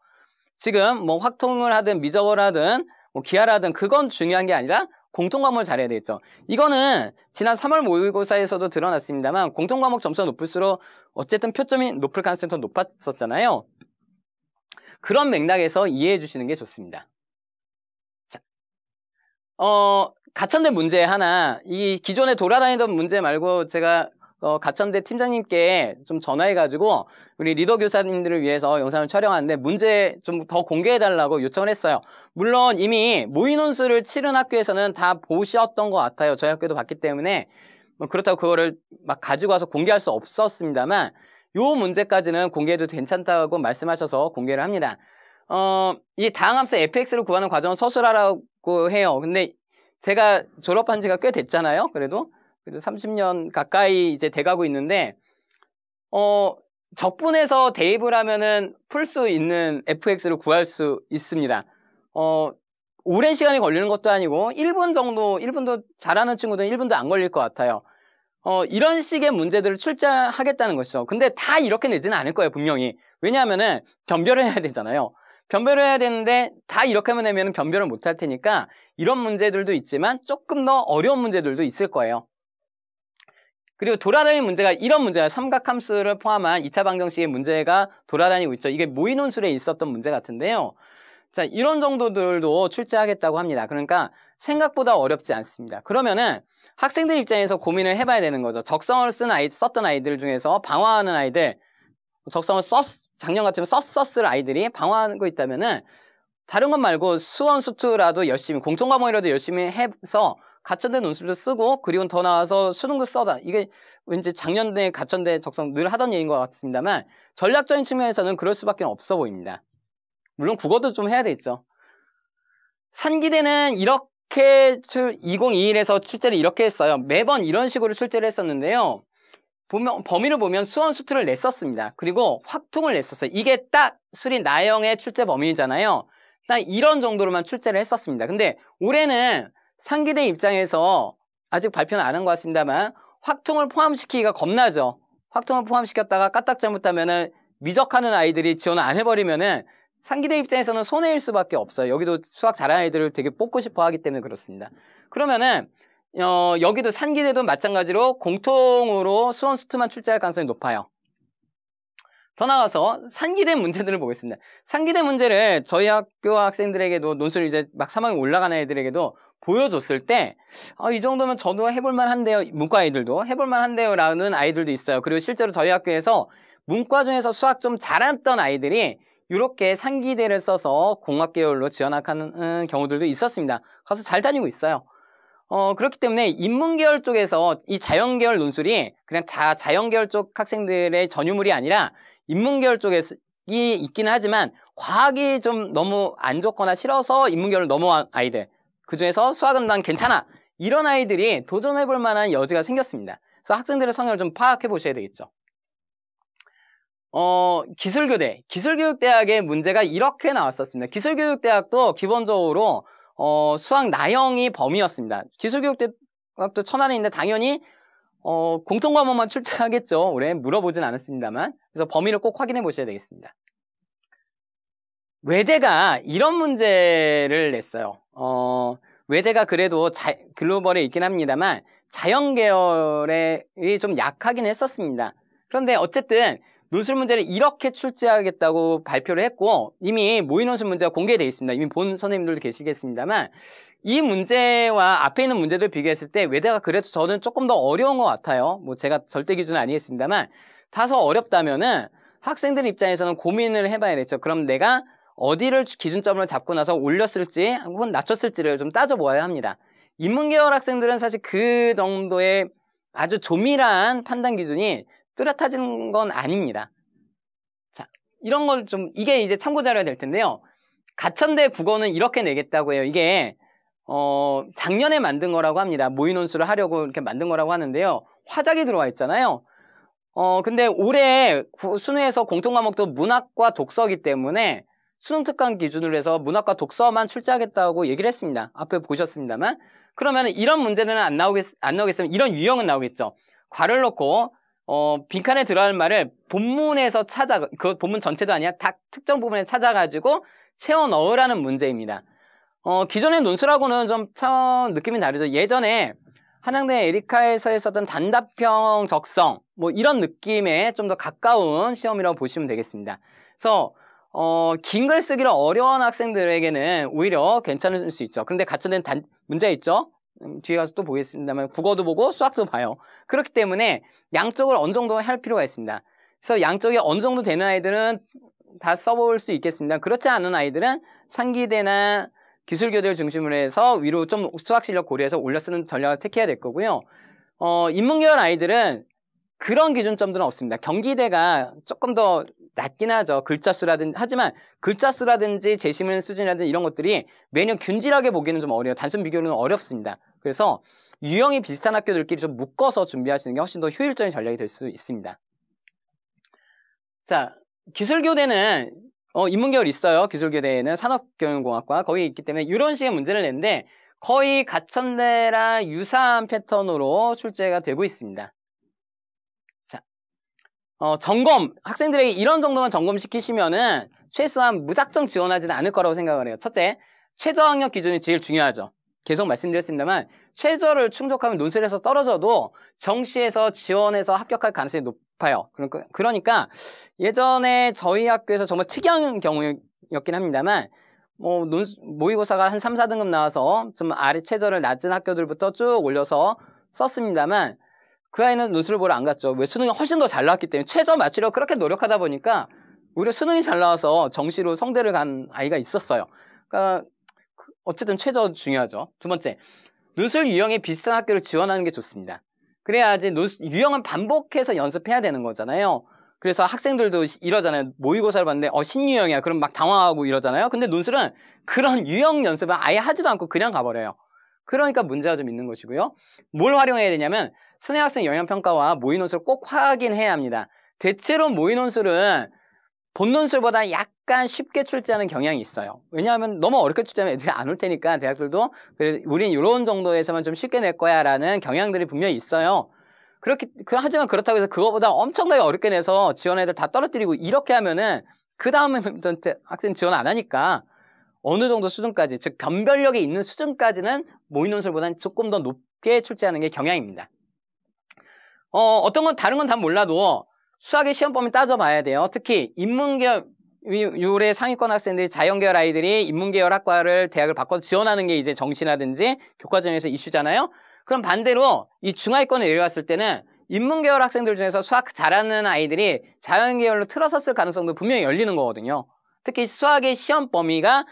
지금 뭐 확통을 하든 미적을 하든 뭐 기아라든 그건 중요한 게 아니라 공통 과목을 잘해야 되겠죠. 이거는 지난 3월 모의고사에서도 드러났습니다만 공통 과목 점수가 높을수록 어쨌든 표점이 높을 가능성이 더 높았었잖아요. 그런 맥락에서 이해해 주시는 게 좋습니다. 자, 어, 가천된 문제 하나, 이 기존에 돌아다니던 문제 말고 제가 어, 가천대 팀장님께 좀 전화해가지고 우리 리더 교사님들을 위해서 영상을 촬영하는데 문제 좀 더 공개해달라고 요청을 했어요. 물론 이미 모의논술을 치른 학교에서는 다 보셨던 것 같아요. 저희 학교도 봤기 때문에 뭐 그렇다고 그거를 막 가지고 와서 공개할 수 없었습니다만 요 문제까지는 공개해도 괜찮다고 말씀하셔서 공개를 합니다. 어, 이 다항함수 fx를 구하는 과정은 서술하라고 해요. 근데 제가 졸업한 지가 꽤 됐잖아요. 그래도 30년 가까이 이제 돼가고 있는데 어적분에서 대입을 하면은 풀 수 있는 fx를 구할 수 있습니다. 어 오랜 시간이 걸리는 것도 아니고 1분 정도 1분도 잘하는 친구들은 1분도 안 걸릴 것 같아요. 어 이런 식의 문제들을 출제하겠다는 것이죠. 근데 다 이렇게 내지는 않을 거예요 분명히. 왜냐하면은 변별을 해야 되잖아요. 변별을 해야 되는데 다 이렇게 만내면은 변별을 못 할 테니까 이런 문제들도 있지만 조금 더 어려운 문제들도 있을 거예요. 그리고 돌아다니는 문제가 이런 문제가 삼각함수를 포함한 2차 방정식의 문제가 돌아다니고 있죠. 이게 모의논술에 있었던 문제 같은데요. 자, 이런 정도들도 출제하겠다고 합니다. 그러니까 생각보다 어렵지 않습니다. 그러면은 학생들 입장에서 고민을 해봐야 되는 거죠. 적성을 쓴 아이, 썼던 아이들 중에서 방황하는 아이들, 적성을 썼, 작년 같으면 썼, 썼을 아이들이 방황하고 있다면은 다른 것 말고 수원, 수투라도 열심히, 공통과목이라도 열심히 해서 가천대 논술도 쓰고 그리고 더나아서 수능도 써다 이게 왠지 작년에 가천대 적성 늘 하던 얘기인 것 같습니다만 전략적인 측면에서는 그럴 수밖에 없어 보입니다. 물론 국어도 좀 해야 되겠죠. 산기대는 이렇게 2021에서 출제를 이렇게 했어요. 매번 이런 식으로 출제를 했었는데요. 보면 범위를 보면 수원 수트를 냈었습니다. 그리고 확통을 냈었어요. 이게 딱 수리 나영의 출제 범위잖아요. 딱 이런 정도로만 출제를 했었습니다. 근데 올해는 상기대 입장에서 아직 발표는 안 한 것 같습니다만 확통을 포함시키기가 겁나죠. 확통을 포함시켰다가 까딱 잘못하면은 미적하는 아이들이 지원을 안 해버리면은 상기대 입장에서는 손해일 수밖에 없어요. 여기도 수학 잘하는 아이들을 되게 뽑고 싶어 하기 때문에 그렇습니다. 그러면은 어, 여기도 상기대도 마찬가지로 공통으로 수원 수트만 출제할 가능성이 높아요. 더 나가서 아상기대 문제들을 보겠습니다. 상기대 문제를 저희 학교 학생들에게도 논술 이제 막 3학년 올라가는 애들에게도 보여줬을 때, 어, 이 정도면 저도 해볼만 한데요. 문과 아이들도 해볼만 한데요. 라는 아이들도 있어요. 그리고 실제로 저희 학교에서 문과 중에서 수학 좀 잘했던 아이들이 이렇게 상기대를 써서 공학계열로 지원하는 경우들도 있었습니다. 가서 잘 다니고 있어요. 어, 그렇기 때문에 인문계열 쪽에서 이 자연계열 논술이 그냥 다 자연계열 쪽 학생들의 전유물이 아니라 인문계열 쪽에 있긴 하지만 과학이 좀 너무 안 좋거나 싫어서 인문계열을 넘어간 아이들 그중에서 수학은 난 괜찮아 이런 아이들이 도전해볼 만한 여지가 생겼습니다. 그래서 학생들의 성향을 좀 파악해 보셔야 되겠죠. 어, 기술교대, 기술교육대학의 문제가 이렇게 나왔었습니다. 기술교육대학도 기본적으로 어, 수학 나형이 범위였습니다. 기술교육대학도 천안에 있는데 당연히 어, 공통과목만 출제하겠죠. 올해 물어보진 않았습니다만. 그래서 범위를 꼭 확인해 보셔야 되겠습니다. 외대가 이런 문제를 냈어요. 어, 외대가 그래도 자, 글로벌에 있긴 합니다만 자연 계열이좀 약하긴 했었습니다. 그런데 어쨌든 논술 문제를 이렇게 출제하겠다고 발표를 했고 이미 모의 논술 문제가 공개돼 있습니다. 이미 본 선생님들도 계시겠습니다만 이 문제와 앞에 있는 문제들 비교했을 때 외대가 그래도 저는 조금 더 어려운 것 같아요. 뭐 제가 절대 기준은 아니겠습니다만 다소 어렵다면은 학생들 입장에서는 고민을 해봐야 되죠 그럼 내가 어디를 기준점을 잡고 나서 올렸을지 혹은 낮췄을지를 좀 따져보아야 합니다. 인문계열 학생들은 사실 그 정도의 아주 조밀한 판단 기준이 뚜렷해진 건 아닙니다. 자, 이런 걸 좀, 이게 이제 참고자료가 될 텐데요. 가천대 국어는 이렇게 내겠다고 해요. 이게, 어, 작년에 만든 거라고 합니다. 모의논술을 하려고 이렇게 만든 거라고 하는데요. 화작이 들어와 있잖아요. 어, 근데 올해 수능에서 공통과목도 문학과 독서기 때문에 수능 특강 기준으로 해서 문학과 독서만 출제하겠다고 얘기를 했습니다. 앞에 보셨습니다만. 그러면 이런 문제는 안, 나오겠, 안 나오겠으면 이런 유형은 나오겠죠. 과를 놓고 어, 빈칸에 들어갈 말을 본문에서 찾아, 그 본문 전체도 아니야. 딱 특정 부분에 찾아가지고 채워 넣으라는 문제입니다. 어, 기존의 논술하고는 좀 처음 느낌이 다르죠. 예전에 한양대 에리카에서 했었던 단답형 적성, 뭐 이런 느낌에 좀 더 가까운 시험이라고 보시면 되겠습니다. 그래서 어, 긴 글 쓰기를 어려운 학생들에게는 오히려 괜찮을 수 있죠. 그런데 가차된 단, 문제 있죠? 음, 뒤에 가서 또 보겠습니다만 국어도 보고 수학도 봐요. 그렇기 때문에 양쪽을 어느 정도 할 필요가 있습니다. 그래서 양쪽이 어느 정도 되는 아이들은 다 써볼 수 있겠습니다. 그렇지 않은 아이들은 상기대나 기술교대를 중심으로 해서 위로 좀 수학 실력 고려해서 올려 쓰는 전략을 택해야 될 거고요. 어, 인문계열 아이들은 그런 기준점들은 없습니다. 경기대가 조금 더 낮긴 하죠. 글자 수라든지 하지만 글자 수라든지 제시문 수준이라든지 이런 것들이 매년 균질하게 보기는 좀 어려요. 단순 비교는 어렵습니다. 그래서 유형이 비슷한 학교들끼리 좀 묶어서 준비하시는 게 훨씬 더 효율적인 전략이 될 수 있습니다. 자, 기술교대는 어, 인문계열 있어요. 기술교대에는 산업경영공학과 거기 있기 때문에 이런 식의 문제를 내는데 거의 가천대랑 유사한 패턴으로 출제가 되고 있습니다. 어, 점검 학생들에게 이런 정도만 점검시키시면은 최소한 무작정 지원하지는 않을 거라고 생각을 해요. 첫째, 최저학력 기준이 제일 중요하죠. 계속 말씀드렸습니다만 최저를 충족하면 논술에서 떨어져도 정시에서 지원해서 합격할 가능성이 높아요. 그러니까, 그러니까 예전에 저희 학교에서 정말 특이한 경우였긴 합니다만 뭐 논, 모의고사가 한 3, 4등급 나와서 좀 아래 최저를 낮은 학교들부터 쭉 올려서 썼습니다만 그 아이는 논술을 보러 안 갔죠. 왜 수능이 훨씬 더 잘 나왔기 때문에 최저 맞추려 그렇게 노력하다 보니까 오히려 수능이 잘 나와서 정시로 성대를 간 아이가 있었어요. 그러니까 그 어쨌든 최저 중요하죠. 두 번째, 논술 유형에 비슷한 학교를 지원하는 게 좋습니다. 그래야지 논술, 유형은 반복해서 연습해야 되는 거잖아요. 그래서 학생들도 이러잖아요. 모의고사를 봤는데 어 신유형이야. 그럼 막 당황하고 이러잖아요. 근데 논술은 그런 유형 연습을 아예 하지도 않고 그냥 가버려요. 그러니까 문제가 좀 있는 것이고요. 뭘 활용해야 되냐면 선행학생 영향평가와 모의논술 꼭 확인해야 합니다. 대체로 모의논술은 본논술보다 약간 쉽게 출제하는 경향이 있어요. 왜냐하면 너무 어렵게 출제하면 애들이 안 올 테니까 대학들도 그래 우린 이런 정도에서만 좀 쉽게 낼 거야 라는 경향들이 분명히 있어요. 그렇게 그, 하지만 그렇다고 해서 그거보다 엄청나게 어렵게 내서 지원 애들 다 떨어뜨리고 이렇게 하면은 그 다음에 학생 지원 안 하니까 어느 정도 수준까지 즉 변별력이 있는 수준까지는 모의논술보다는 조금 더 높게 출제하는 게 경향입니다. 어, 어떤 건 다른 건 다 몰라도 수학의 시험 범위 따져봐야 돼요. 특히 인문계열 의 상위권 학생들이 자연계열 아이들이 인문계열 학과를 대학을 바꿔서 지원하는 게 이제 정시라든지 교과전에서 이슈잖아요. 그럼 반대로 이 중하위권에 내려왔을 때는 인문계열 학생들 중에서 수학 잘하는 아이들이 자연계열로 틀어섰을 가능성도 분명히 열리는 거거든요. 특히 수학의 시험 범위가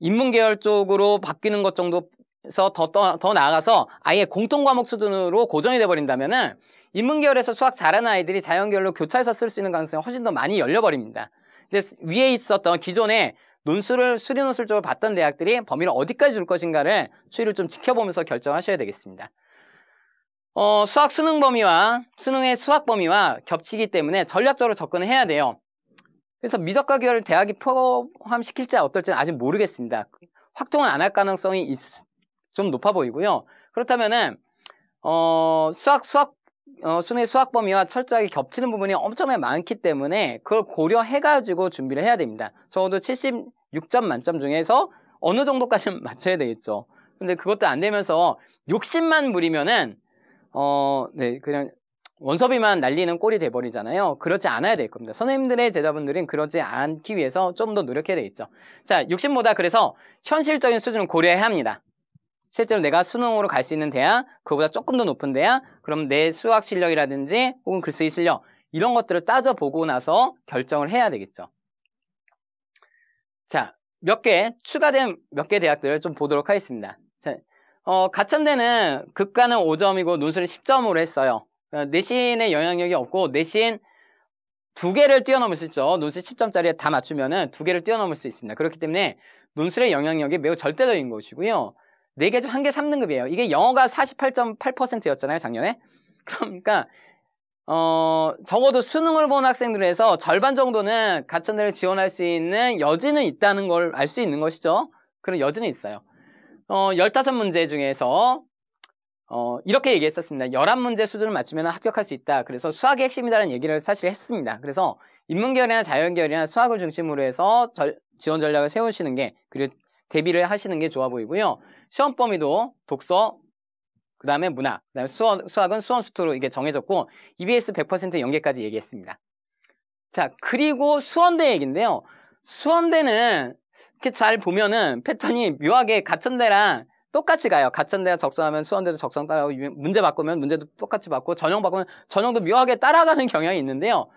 인문계열 쪽으로 바뀌는 것 정도에서 더, 더, 더 나아가서 아예 공통과목 수준으로 고정이 돼버린다면 인문계열에서 수학 잘하는 아이들이 자연계열로 교차해서 쓸 수 있는 가능성이 훨씬 더 많이 열려버립니다. 이제 위에 있었던 기존의 논술을 수리 논술 쪽을 봤던 대학들이 범위를 어디까지 줄 것인가를 추이를 좀 지켜보면서 결정하셔야 되겠습니다. 어, 수학 수능 범위와 수능의 수학 범위와 겹치기 때문에 전략적으로 접근을 해야 돼요. 그래서 미적가 계열을 대학이 포함시킬지 어떨지는 아직 모르겠습니다. 확정은 안 할 가능성이 있, 좀 높아 보이고요. 그렇다면은 어, 수학 수학 어, 수능의 수학 범위와 철저하게 겹치는 부분이 엄청나게 많기 때문에 그걸 고려해가지고 준비를 해야 됩니다. 적어도 76점 만점 중에서 어느 정도까지는 맞춰야 되겠죠. 근데 그것도 안 되면서 욕심만 부리면은 어, 네, 그냥 원섭이만 날리는 꼴이 돼버리잖아요. 그렇지 않아야 될 겁니다. 선생님들의 제자분들은 그러지 않기 위해서 좀 더 노력해야 되겠죠. 자, 욕심보다 그래서 현실적인 수준을 고려해야 합니다. 실제로 내가 수능으로 갈 수 있는 대학, 그거보다 조금 더 높은 대학, 그럼 내 수학 실력이라든지 혹은 글쓰기 실력 이런 것들을 따져보고 나서 결정을 해야 되겠죠. 자, 몇 개 추가된 몇 개 대학들을 좀 보도록 하겠습니다. 자, 어, 가천대는 극가는 5점이고 논술은 10점으로 했어요. 어, 내신의 영향력이 없고 내신 두 개를 뛰어넘을 수 있죠. 논술 10점짜리에 다 맞추면은 두 개를 뛰어넘을 수 있습니다. 그렇기 때문에 논술의 영향력이 매우 절대적인 것이고요. 네 개 중 한 개 3등급이에요. 이게 영어가 48.8%였잖아요, 작년에. 그러니까 어, 적어도 수능을 본 학생들에서 절반 정도는 가천대를 지원할 수 있는 여지는 있다는 걸 알 수 있는 것이죠. 그런 여지는 있어요. 어, 15문제 중에서 어, 이렇게 얘기했었습니다. 11문제 수준을 맞추면 합격할 수 있다. 그래서 수학의 핵심이다라는 얘기를 사실 했습니다. 그래서 인문계열이나 자연계열이나 수학을 중심으로 해서 절, 지원 전략을 세우시는 게 그리고 대비를 하시는 게 좋아 보이고요. 시험 범위도 독서, 그 다음에 문학그 다음에 수원, 수학은 수원 수토로 이게 정해졌고 EBS 100% 연계까지 얘기했습니다. 자, 그리고 수원대 얘기인데요. 수원대는 이렇게 잘 보면은 패턴이 묘하게 같은 데랑 똑같이 가요. 가천 대데 적성하면 수원대도 적성 따라가고 문제 바꾸면 문제도 똑같이 바꾸고 전형 바꾸면 전형도 묘하게 따라가는 경향이 있는데요.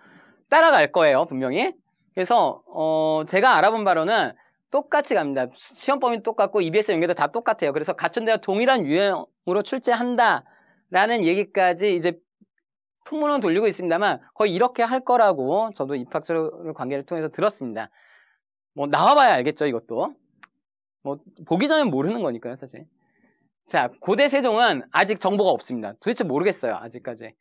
따라갈 거예요, 분명히. 그래서 어 제가 알아본 바로는 똑같이 갑니다. 시험 범위 똑같고 EBS 연계도 다 똑같아요. 그래서 가천 대와 동일한 유형으로 출제한다라는 얘기까지 이제 풍문은 돌리고 있습니다만 거의 이렇게 할 거라고 저도 입학처 관계를 통해서 들었습니다. 뭐 나와봐야 알겠죠, 이것도. 뭐 보기 전엔 모르는 거니까요, 사실. 자, 고대 세종은 아직 정보가 없습니다. 도대체 모르겠어요, 아직까지.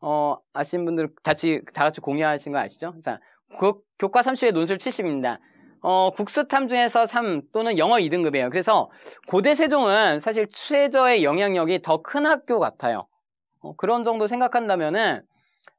어, 아시는 분들 같이 다 같이 공유하신 거 아시죠? 자, 고, 교과 30의 논술 70입니다. 어, 국수탐 중에서 3 또는 영어 2등급이에요. 그래서 고대 세종은 사실 최저의 영향력이 더 큰 학교 같아요. 어, 그런 정도 생각한다면은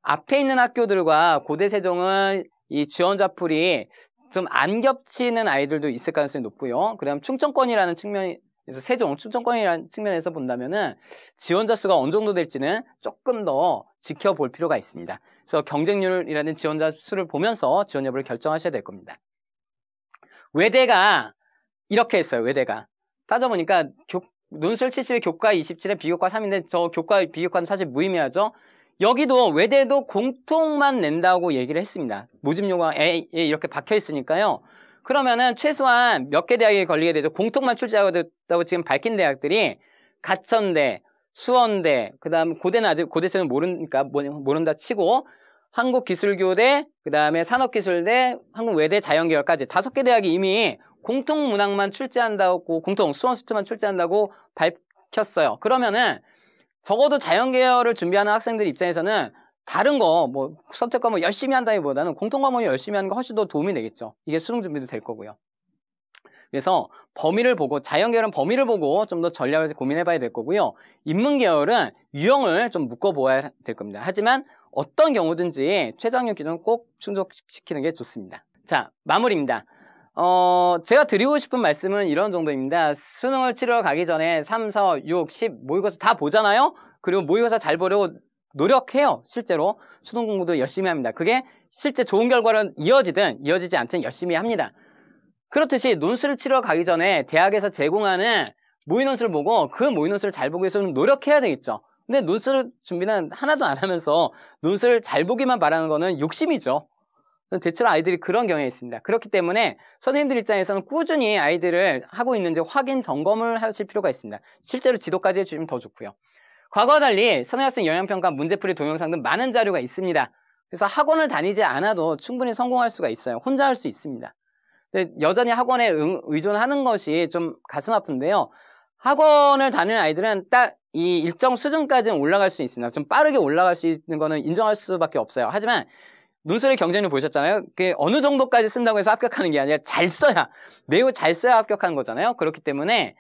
앞에 있는 학교들과 고대 세종은 이 지원자풀이 좀안 겹치는 아이들도 있을 가능성이 높고요. 그다음 충청권이라는 측면에서 세종 충청권이라는 측면에서 본다면은 지원자 수가 어느 정도 될지는 조금 더 지켜볼 필요가 있습니다. 그래서 경쟁률이라는 지원자 수를 보면서 지원 여부를 결정하셔야 될 겁니다. 외대가 이렇게 했어요. 외대가 따져보니까 교, 논술 70에 교과 27에 비교과 3인데 저 교과 비교과는 사실 무의미하죠. 여기도 외대도 공통만 낸다고 얘기를 했습니다. 모집요강에 이렇게 박혀 있으니까요. 그러면은 최소한 몇 개 대학에 걸리게 되죠. 공통만 출제하고 지금 밝힌 대학들이 가천대, 수원대, 그다음 고대는 아직 고대생은 모르니까 모른다 치고 한국기술교대, 그다음에 산업기술대, 한국외대, 자연계열까지 다섯 개 대학이 이미 공통 문항만 출제한다고 공통 수원 수트만 출제한다고 밝혔어요. 그러면은 적어도 자연 계열을 준비하는 학생들 입장에서는 다른 거 뭐 선택 과목 열심히 한다기보다는 공통 과목을 열심히 하는 게 훨씬 더 도움이 되겠죠. 이게 수능 준비도 될 거고요. 그래서 범위를 보고 자연 계열은 범위를 보고 좀 더 전략을 고민해 봐야 될 거고요. 인문 계열은 유형을 좀 묶어 보아야 될 겁니다. 하지만 어떤 경우든지 최저학력 기준은 꼭 충족시키는 게 좋습니다. 자, 마무리입니다. 어, 제가 드리고 싶은 말씀은 이런 정도입니다. 수능을 치러 가기 전에 3, 4, 6, 10 모의고사 다 보잖아요? 그리고 모의고사 잘 보려고 노력해요. 실제로 수능 공부도 열심히 합니다. 그게 실제 좋은 결과는 이어지든 이어지지 않든 열심히 합니다. 그렇듯이 논술을 치러 가기 전에 대학에서 제공하는 모의 논술을 보고 그 모의 논술을 잘 보기 위해서 는 노력해야 되겠죠. 근데 논술 준비는 하나도 안 하면서 논술 잘 보기만 바라는 거는 욕심이죠. 대체로 아이들이 그런 경향이 있습니다. 그렇기 때문에 선생님들 입장에서는 꾸준히 아이들을 하고 있는지 확인 점검을 하실 필요가 있습니다. 실제로 지도까지 해주시면 더 좋고요. 과거와 달리 선호학생 영향평가 문제풀이 동영상 등 많은 자료가 있습니다. 그래서 학원을 다니지 않아도 충분히 성공할 수가 있어요. 혼자 할 수 있습니다. 여전히 학원에 의존하는 것이 좀 가슴 아픈데요. 학원을 다니는 아이들은 딱 이 일정 수준까지는 올라갈 수 있습니다. 좀 빠르게 올라갈 수 있는 거는 인정할 수밖에 없어요. 하지만 논술의 경쟁률 보셨잖아요. 그게 어느 정도까지 쓴다고 해서 합격하는 게 아니라 잘 써야 매우 잘 써야 합격하는 거잖아요. 그렇기 때문에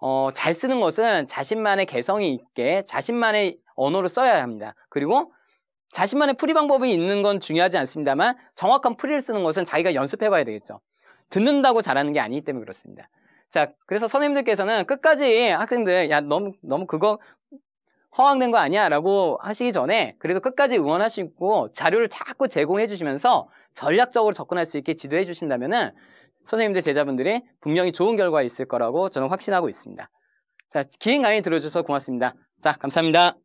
어, 잘 쓰는 것은 자신만의 개성이 있게 자신만의 언어를 써야 합니다. 그리고 자신만의 풀이 방법이 있는 건 중요하지 않습니다만 정확한 풀이를 쓰는 것은 자기가 연습해봐야 되겠죠. 듣는다고 잘하는 게 아니기 때문에 그렇습니다. 자, 그래서 선생님들께서는 끝까지 학생들, 야, 너무, 너무 그거 허황된 거 아니야 라고 하시기 전에 그래서 끝까지 응원하시고 자료를 자꾸 제공해 주시면서 전략적으로 접근할 수 있게 지도해 주신다면 은 선생님들 제자분들이 분명히 좋은 결과 있을 거라고 저는 확신하고 있습니다. 자, 긴 강의 들어주셔서 고맙습니다. 자, 감사합니다.